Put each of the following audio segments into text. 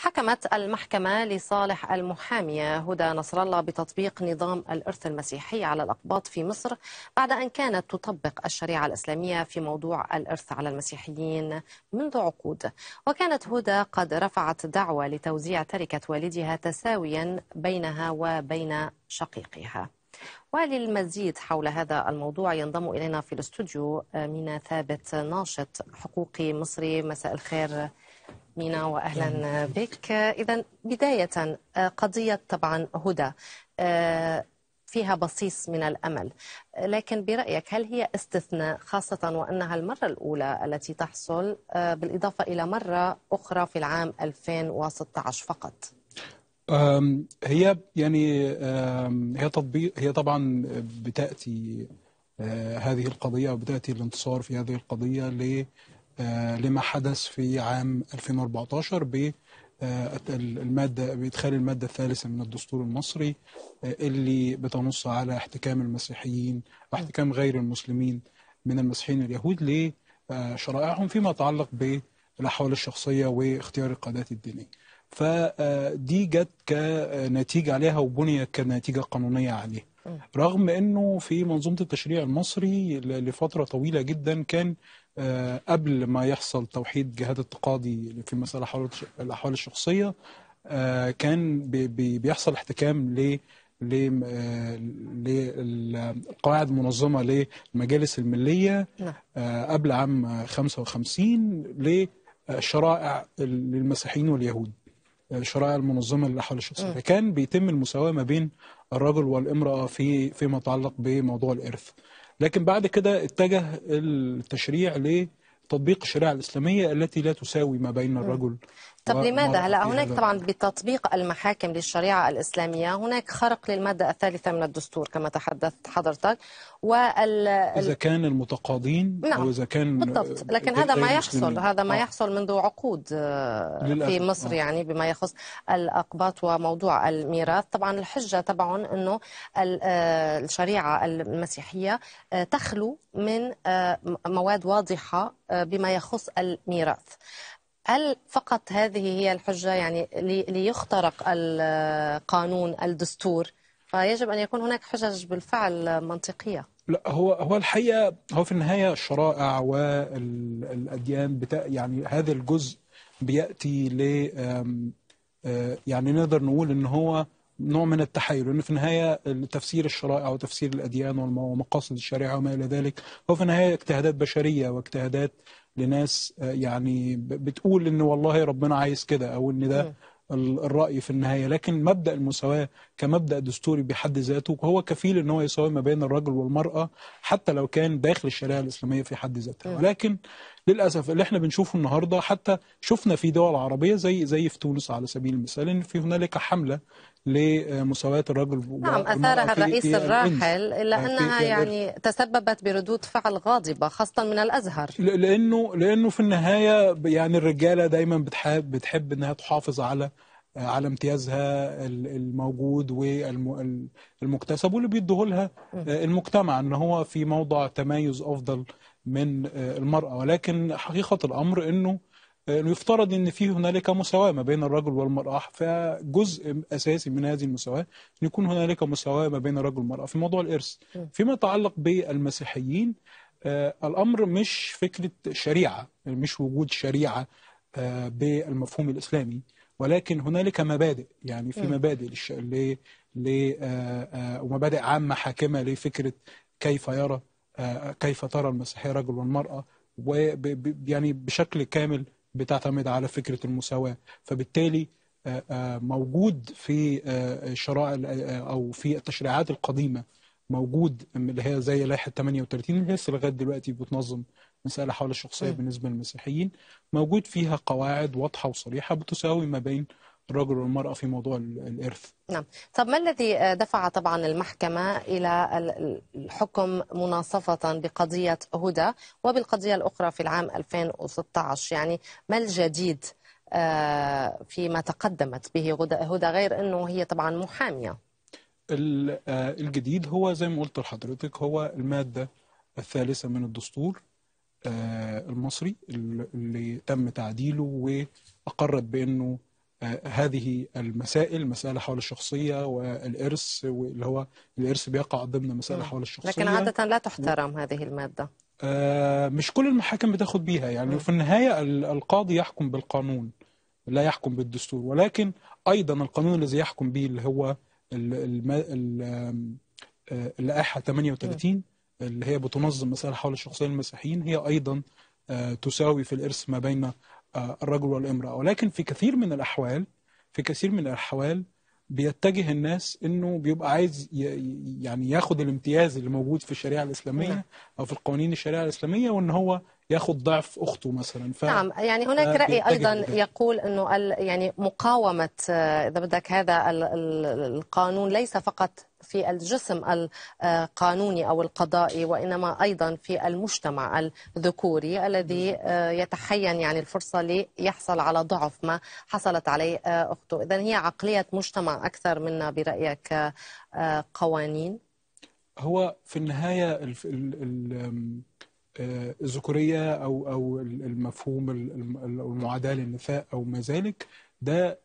حكمت المحكمة لصالح المحامية هدى نصر الله بتطبيق نظام الإرث المسيحي على الأقباط في مصر بعد أن كانت تطبق الشريعة الإسلامية في موضوع الإرث على المسيحيين منذ عقود وكانت هدى قد رفعت دعوة لتوزيع تركة والدها تساويا بينها وبين شقيقها وللمزيد حول هذا الموضوع ينضم إلينا في الاستوديو مينا ثابت ناشط حقوقي مصري مساء الخير مينا واهلا نعم. بك اذا بدايه آه، قضيه طبعا هدى آه، فيها بصيص من الامل لكن برايك هل هي استثناء خاصه وانها المره الاولى التي تحصل آه، بالاضافه الى مره اخرى في العام 2016 فقط هي يعني هي تطبيق هي طبعا بتاتي هذه القضيه وبتاتي الانتصار في هذه القضيه آه، لما حدث في عام 2014 ب آه، المادة بإدخال المادة الثالثة من الدستور المصري آه، اللي بتنص على احتكام المسيحيين واحتكام غير المسلمين من المسيحيين اليهود لشرائعهم فيما يتعلق بالأحوال الشخصية واختيار القادات الدينية فدي جت كنتيجة عليها وبنيت كنتيجة قانونية عليها رغم انه في منظومه التشريع المصري لفتره طويله جدا كان آه، قبل ما يحصل توحيد جهات التقاضي في مسألة الأحوال الشخصية آه، كان بيحصل احتكام ل آه، للقواعد المنظمة للمجالس الملية نعم. قبل عام 55 للشرائع للمسيحيين واليهود الشرائع المنظمة للأحوال الشخصية كان بيتم المساواة ما بين الرجل والامراه في فيما يتعلق بموضوع الارث لكن بعد كده اتجه التشريع لتطبيق الشريعه الاسلاميه التي لا تساوي ما بين الرجل طب لماذا هلا هناك طبعا بتطبيق المحاكم للشريعه الاسلاميه هناك خرق للماده الثالثه من الدستور كما تحدثت حضرتك وال اذا كان المتقاضين نعم. او اذا كان بالضبط لكن هذا ما يحصل المسلمين. هذا ما آه. يحصل منذ عقود آه، في مصر آه. يعني بما يخص الاقباط وموضوع الميراث طبعا الحجه تبعهم انه الشريعه المسيحيه تخلو من مواد واضحه بما يخص الميراث هل فقط هذه هي الحجة يعني ليخترق القانون الدستور فيجب أن يكون هناك حجج بالفعل منطقية لا هو هو الحقيقة هو في النهاية الشرائع والأديان بتا يعني هذا الجزء بيأتي ل آه، يعني نقدر نقول إن هو نوع من التحايل لأن في النهاية تفسير الشرائع وتفسير الأديان ومقاصد الشريعة وما إلى ذلك هو في النهاية اجتهادات بشرية واجتهادات لناس آه، يعني بتقول ان والله ربنا عايز كده او ان ده الراي في النهايه لكن مبدا المساواه كمبدا دستوري بحد ذاته وهو كفيل ان هو يساوي ما بين الرجل والمراه حتى لو كان داخل الشريعه الاسلاميه في حد ذاتها أيوة. ولكن للاسف اللي احنا بنشوفه النهارده حتى شفنا في دول عربيه زي زي في تونس على سبيل المثال ان في هنالك حمله لمساواة الرجل نعم أثارها الرئيس الراحل إلا آه، أنها يعني تسببت بردود فعل غاضبة خاصة من الأزهر لأنه لأنه في النهاية يعني الرجالة دايما بتحب بتحب أنها تحافظ على على امتيازها الموجود والمكتسب واللي بيديه لها آه، المجتمع ان هو في موضع تميز افضل من آه، المراه ولكن حقيقه الامر انه آه، انه يفترض ان في هنالك مساواه ما بين الرجل والمراه فجزء اساسي من هذه المساواه ان يكون هنالك مساواه ما بين الرجل والمراه في موضوع الارث فيما يتعلق بالمسيحيين الامر مش فكره شريعه مش وجود شريعه بالمفهوم الاسلامي ولكن هنالك مبادئ يعني في مبادئ للش... ل... ل... آ... آ... ومبادئ عامه حاكمه لفكره كيف يرى آ... كيف ترى المسيحيه الرجل والمراه ويعني يعني بشكل كامل بتعتمد على فكره المساواه فبالتالي موجود في شرائع او في التشريعات القديمه موجود اللي هي زي لائحه 38 اللي هي لغايه دلوقتي بتنظم مساله حول الشخصيه بالنسبه للمسيحيين موجود فيها قواعد واضحه وصريحه بتساوي ما بين الرجل والمرأة في موضوع الإرث نعم طب ما الذي دفع طبعا المحكمة إلى الحكم مناصفة بقضية هدى وبالقضية الأخرى في العام 2016 يعني ما الجديد آه، فيما تقدمت به هدى غير أنه هي طبعا محامية آه، الجديد هو زي ما قلت لحضرتك هو المادة الثالثة من الدستور آه، المصري اللي تم تعديله وأقرت بأنه آه، هذه المسائل مسألة حول الشخصية والإرث واللي هو الإرث بيقع ضمن مسألة حول الشخصية لكن عادة لا تحترم و... هذه المادة مش كل المحاكم بتاخد بيها يعني في النهاية القاضي يحكم بالقانون لا يحكم بالدستور ولكن أيضا القانون الذي يحكم به اللي هو اللائحه آه، 38 آه، آه، اللي هي بتنظم مسائل حول الشخصية المسيحيين هي أيضا تساوي في الإرث ما بين الرجل والامرأة ولكن في كثير من الأحوال في كثير من الأحوال بيتجه الناس انه بيبقى عايز يعني ياخد الامتياز اللي موجود في الشريعه الاسلاميه نعم. او في القوانين الشريعه الاسلاميه وان هو ياخذ ضعف اخته مثلا ف... نعم يعني هناك راي ايضا يقول انه يعني مقاومه آه، اذا بدك هذا القانون ليس فقط في الجسم القانوني او القضائي وانما ايضا في المجتمع الذكوري الذي آه، يتحين يعني الفرصه ليحصل على ضعف ما حصلت عليه آه، اخته، اذا هي عقليه مجتمع اكثر منا برايك قوانين؟ هو في النهايه ال ال الذكوريه او او المفهوم المعاداه للنساء او ما ذلك ده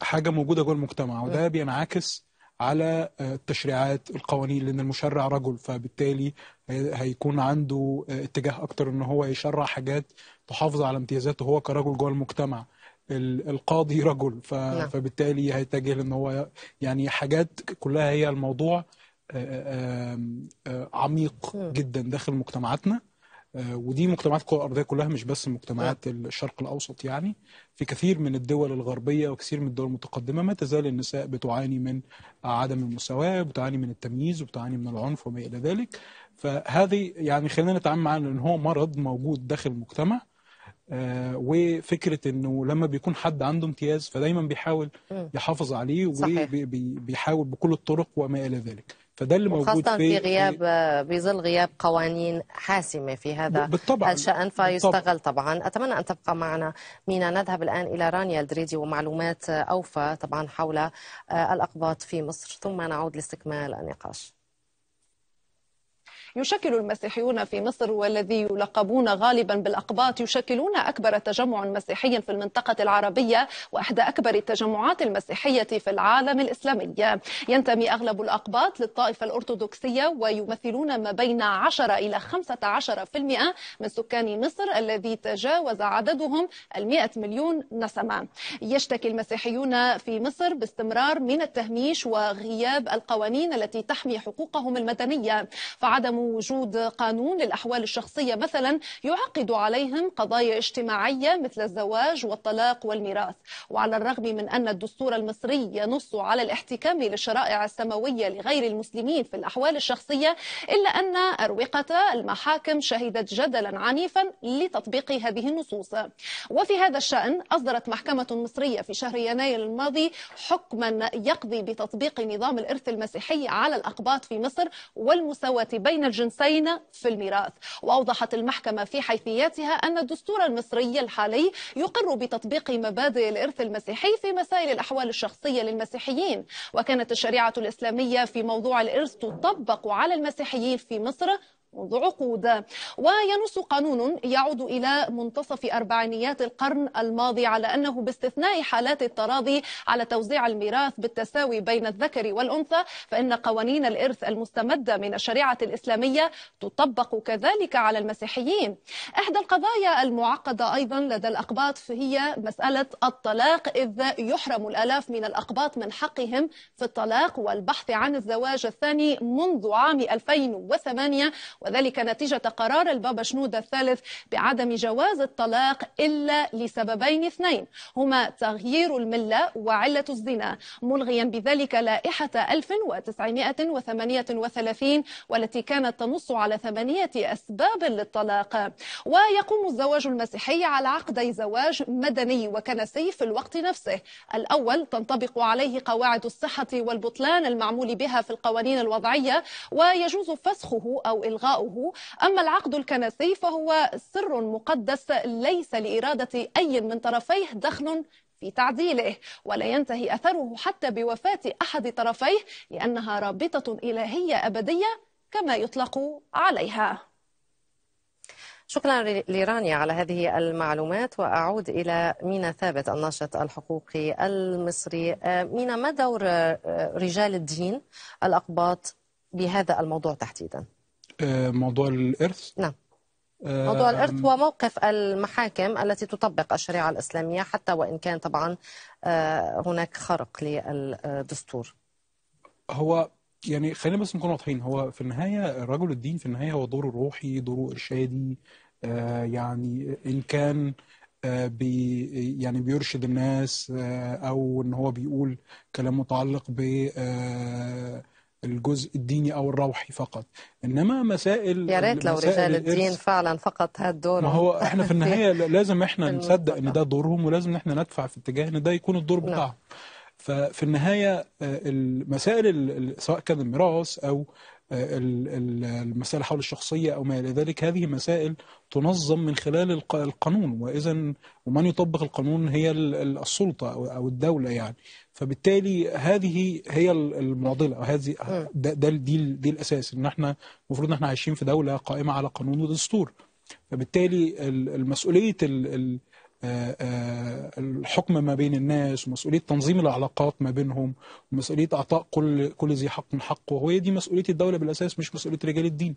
حاجه موجوده جوه المجتمع وده بينعكس على آه، التشريعات القوانين لان المشرع رجل فبالتالي آه، هيكون عنده آه، اتجاه اكتر ان هو يشرع حاجات تحافظ على امتيازاته هو كرجل جوه المجتمع القاضي رجل نعم. فبالتالي هيتجه ان هو يعني حاجات كلها هي الموضوع آه، آه، آه، عميق جدا داخل مجتمعاتنا ودي مجتمعات الكره الارضيه كلها مش بس مجتمعات نعم. الشرق الاوسط يعني في كثير من الدول الغربيه وكثير من الدول المتقدمه ما تزال النساء بتعاني من عدم المساواه بتعاني من التمييز وبتعاني من العنف وما الى ذلك فهذه يعني خلينا نتعامل مع ان هو مرض موجود داخل المجتمع وفكره انه لما بيكون حد عنده امتياز فدايما بيحاول يحافظ عليه وبيحاول بكل الطرق وما الى ذلك فده اللي موجود خاصة في غياب بظل غياب قوانين حاسمة في هذا بالطبع الشأن فيستغل طبعا أتمنى أن تبقى معنا مينا نذهب الآن إلى رانيا الدريدي ومعلومات أوفى طبعا حول آه، الأقباط في مصر ثم نعود لاستكمال النقاش يشكل المسيحيون في مصر والذي يلقبون غالبا بالأقباط يشكلون أكبر تجمع مسيحي في المنطقة العربية وأحد أكبر التجمعات المسيحية في العالم الإسلامي ينتمي أغلب الأقباط للطائفة الأرثوذكسية ويمثلون ما بين 10 إلى 15% من سكان مصر الذي تجاوز عددهم المئة مليون نسمة يشتكي المسيحيون في مصر باستمرار من التهميش وغياب القوانين التي تحمي حقوقهم المدنية فعدم وجود قانون للأحوال الشخصية مثلا يعقد عليهم قضايا اجتماعية مثل الزواج والطلاق والميراث وعلى الرغم من أن الدستور المصري ينص على الاحتكام للشرائع السماوية لغير المسلمين في الأحوال الشخصية إلا أن أروقة المحاكم شهدت جدلا عنيفا لتطبيق هذه النصوص وفي هذا الشأن أصدرت محكمة مصرية في شهر يناير الماضي حكما يقضي بتطبيق نظام الإرث المسيحي على الأقباط في مصر والمساواة بين الجنسين في الميراث وأوضحت المحكمة في حيثياتها أن الدستور المصري الحالي يقر بتطبيق مبادئ الإرث المسيحي في مسائل الأحوال الشخصية للمسيحيين وكانت الشريعة الإسلامية في موضوع الإرث تطبق على المسيحيين في مصر منذ عقود وينص قانون يعود إلى منتصف أربعينيات القرن الماضي على أنه باستثناء حالات التراضي على توزيع الميراث بالتساوي بين الذكر والأنثى فإن قوانين الإرث المستمدة من الشريعة الإسلامية تطبق كذلك على المسيحيين إحدى القضايا المعقدة أيضا لدى الأقباط هي مسألة الطلاق إذ يحرم الآلاف من الأقباط من حقهم في الطلاق والبحث عن الزواج الثاني منذ عام 2008 وذلك نتيجة قرار البابا شنود الثالث بعدم جواز الطلاق إلا لسببين اثنين هما تغيير الملة وعلة الزنا ملغيا بذلك لائحة 1938 والتي كانت تنص على ثمانية أسباب للطلاق ويقوم الزواج المسيحي على عقدي زواج مدني وكنسي في الوقت نفسه الأول تنطبق عليه قواعد الصحة والبطلان المعمول بها في القوانين الوضعية ويجوز فسخه أو إلغاء إلقاؤه أما العقد الكنسي فهو سر مقدس ليس لإرادة أي من طرفيه دخل في تعديله ولا ينتهي أثره حتى بوفاة أحد طرفيه لأنها رابطة إلهية أبدية كما يطلق عليها شكرا لرانيا على هذه المعلومات وأعود إلى مينا ثابت الناشط الحقوقي المصري آه، مينا ما دور آه، رجال الدين الأقباط بهذا الموضوع تحديدا؟ آه، موضوع الإرث نعم آه، موضوع الإرث هو موقف المحاكم التي تطبق الشريعة الإسلامية حتى وإن كان طبعا آه، هناك خرق للدستور هو يعني خلينا بس نكون واضحين هو في النهاية رجل الدين في النهاية هو دوره روحي دوره إرشادي يعني إن كان بي يعني بيرشد الناس او ان هو بيقول كلام متعلق ب الجزء الديني او الروحي فقط انما مسائل يا ريت لو رجال الدين فعلا فقط هاد دورهم ما هو احنا في النهايه لازم احنا نصدق ان ده دورهم ولازم احنا ندفع في اتجاه ان ده يكون الدور نعم. بتاعهم ففي النهايه آه، المسائل سواء كان الميراث او المسائل حول الشخصية أو ما إلى ذلك هذه مسائل تنظم من خلال القانون وإذا ومن يطبق القانون هي السلطة أو الدولة يعني فبالتالي هذه هي المعضلة هذه آه. ده, دي, دي الأساس إن إحنا المفروض إن إحنا عايشين في دولة قائمة على قانون ودستور فبالتالي مسؤولية آه، آه، الحكم ما بين الناس ومسؤوليه تنظيم العلاقات ما بينهم ومسؤوليه اعطاء كل كل ذي حق حقه وهي دي مسؤوليه الدوله بالاساس مش مسؤوليه رجال الدين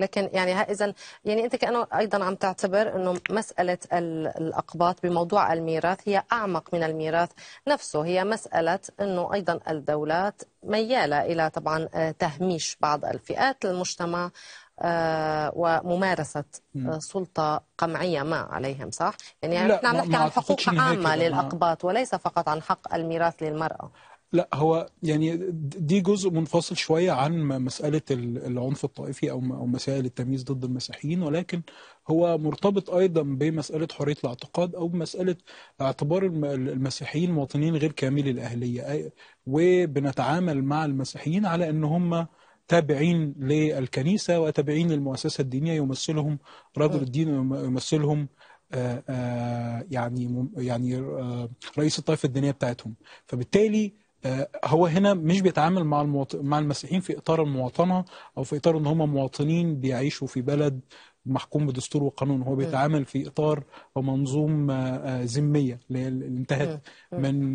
لكن يعني اذا يعني انت كانه ايضا عم تعتبر انه مساله الاقباط بموضوع الميراث هي اعمق من الميراث نفسه هي مساله انه ايضا الدولات مياله الى طبعا آه، تهميش بعض الفئات المجتمع آه، وممارسة آه، سلطة قمعية ما عليهم صح؟ يعني نحن عم نحكي عن حقوق عامة يعني، للأقباط وليس فقط عن حق الميراث للمرأة لا هو يعني دي جزء منفصل شويه عن مساله العنف الطائفي او مسائل التمييز ضد المسيحيين ولكن هو مرتبط ايضا بمساله حريه الاعتقاد او بمساله اعتبار المسيحيين مواطنين غير كاملي الاهليه وبنتعامل مع المسيحيين على ان هم تابعين للكنيسة وتابعين للمؤسسة الدينية يمثلهم رجل آه. الدين يمثلهم آه، آه، يعني يعني رئيس الطائفة الدينية بتاعتهم فبالتالي هو هنا مش بيتعامل مع المواط... مع المسيحيين في اطار المواطنه او في اطار ان هم مواطنين بيعيشوا في بلد محكوم بدستور وقانون هو بيتعامل في اطار ومنظوم ذميه انتهت من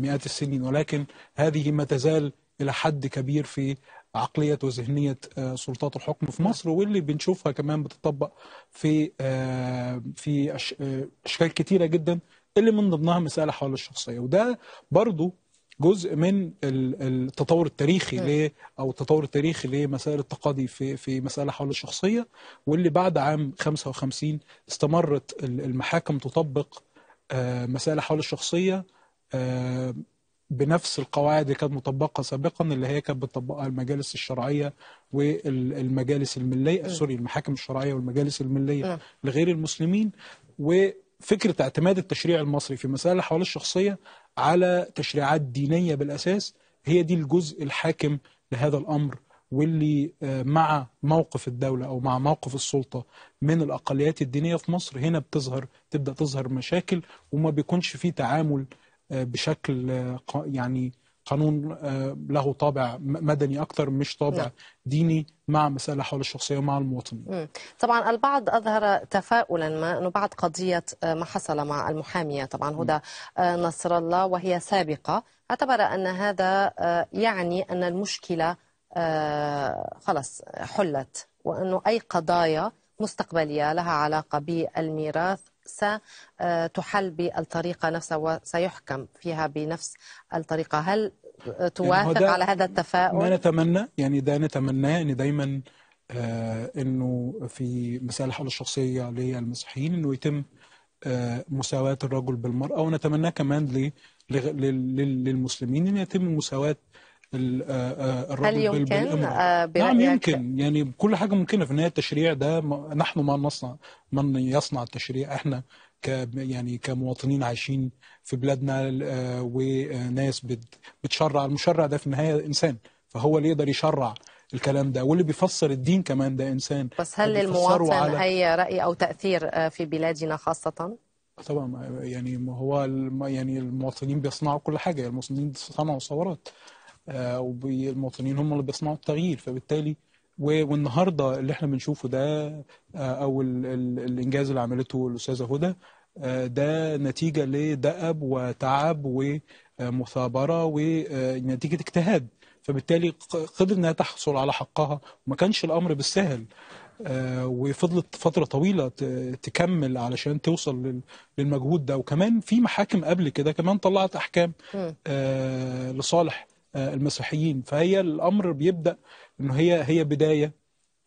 مئات السنين ولكن هذه ما تزال الى حد كبير في عقلية وذهنية آه، سلطات الحكم في مصر واللي بنشوفها كمان بتطبق في آه، في آه، أشكال كتيرة جدا اللي من ضمنها مسألة حول الشخصية وده برضو جزء من التطور التاريخي ل او التطور التاريخي لمسائل التقاضي في في مساله حول الشخصيه واللي بعد عام 55 استمرت المحاكم تطبق مسائل حول الشخصيه بنفس القواعد اللي كانت مطبقه سابقا اللي هي كانت بتطبقها المجالس الشرعيه والمجالس المليه سوري المحاكم الشرعيه والمجالس المليه لغير المسلمين وفكره اعتماد التشريع المصري في مسائل الاحوال الشخصيه على تشريعات دينيه بالاساس هي دي الجزء الحاكم لهذا الامر واللي آه، مع موقف الدولة أو مع موقف السلطة من الأقليات الدينية في مصر هنا بتظهر تبدأ تظهر مشاكل وما بيكونش في تعامل بشكل آه، يعني قانون آه، له طابع مدني اكثر مش طابع نعم. ديني مع مساله حول الشخصيه ومع المواطنين. طبعا البعض اظهر تفاؤلا ما انه بعد قضيه آه، ما حصل مع المحاميه طبعا هدى نصر الله وهي سابقه اعتبر ان هذا يعني ان المشكله خلاص حلت وانه اي قضايا مستقبليه لها علاقه بالميراث ستحل بالطريقة نفسها وسيحكم فيها بنفس الطريقة هل يعني توافق يعني على هذا التفاؤل؟ ما نتمنى يعني ده نتمناه يعني دايما آه انه في مسائل الحالة الشخصية للمسيحيين انه يتم آه مساواة الرجل بالمرأة ونتمناه كمان للمسلمين ان يتم مساواة آه، آه، هل يمكن آه، برأيك نعم يمكن يعني كل حاجة ممكنة في النهاية التشريع ده نحن من نصنع من يصنع التشريع احنا ك يعني كمواطنين عايشين في بلادنا وناس بتشرع المشرع ده في النهاية إنسان فهو اللي يقدر يشرع الكلام ده واللي بيفسر الدين كمان ده إنسان بس هل للمواطن أي رأي أو تأثير في بلادنا خاصة؟ طبعا يعني هو يعني المواطنين بيصنعوا كل حاجة المواطنين صنعوا ثورات آه، والمواطنين هم اللي بيصنعوا التغيير فبالتالي والنهارده اللي احنا بنشوفه ده آه، او الـ الـ الانجاز اللي عملته الاستاذه هدى آه، ده نتيجه لدأب وتعب ومثابره ونتيجه اجتهاد فبالتالي قدر انها تحصل على حقها وما كانش الامر بالسهل وفضلت فتره طويله تكمل علشان توصل للمجهود ده وكمان في محاكم قبل كده كمان طلعت احكام لصالح آه، المسيحيين فهي الامر بيبدا انه هي هي بدايه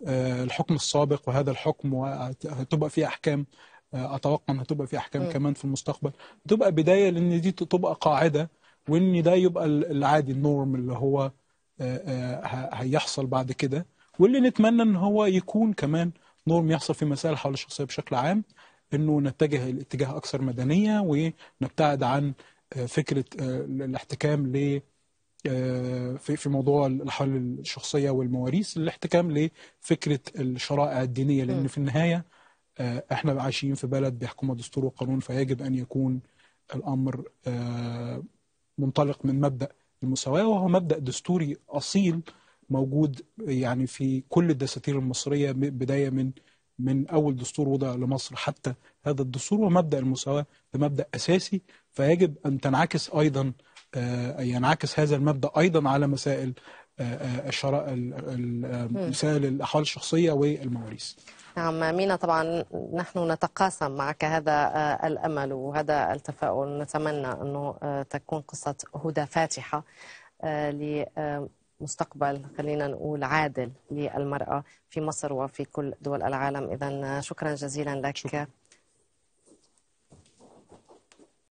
آه، الحكم السابق وهذا الحكم وهتبقى فيه احكام آه، اتوقع ان هتبقى فيه احكام م. كمان في المستقبل تبقى بدايه لان دي تبقى قاعده وان ده يبقى العادي النورم اللي هو هيحصل بعد كده واللي نتمنى ان هو يكون كمان نورم يحصل في مسائل حول الشخصيه بشكل عام انه نتجه الاتجاه اكثر مدنيه ونبتعد عن فكره الاحتكام ل آه، في في موضوع الحالة الشخصية والمواريث الاحتكام لفكرة الشرائع الدينية لأن في النهاية آه، احنا عايشين في بلد بيحكمها دستور وقانون فيجب أن يكون الأمر آه، منطلق من مبدأ المساواة وهو مبدأ دستوري أصيل موجود يعني في كل الدساتير المصرية بداية من من أول دستور وضع لمصر حتى هذا الدستور ومبدأ المساواة ده مبدأ أساسي فيجب أن تنعكس أيضا آه، آه، ينعكس هذا المبدا ايضا على مسائل آه، مسائل الاحوال الشخصيه والمواريث نعم مينا طبعا نحن نتقاسم معك هذا الامل وهذا التفاؤل نتمنى انه تكون قصه هدى فاتحه لمستقبل خلينا نقول عادل للمراه في مصر وفي كل دول العالم اذا شكرا جزيلا لك شكرا.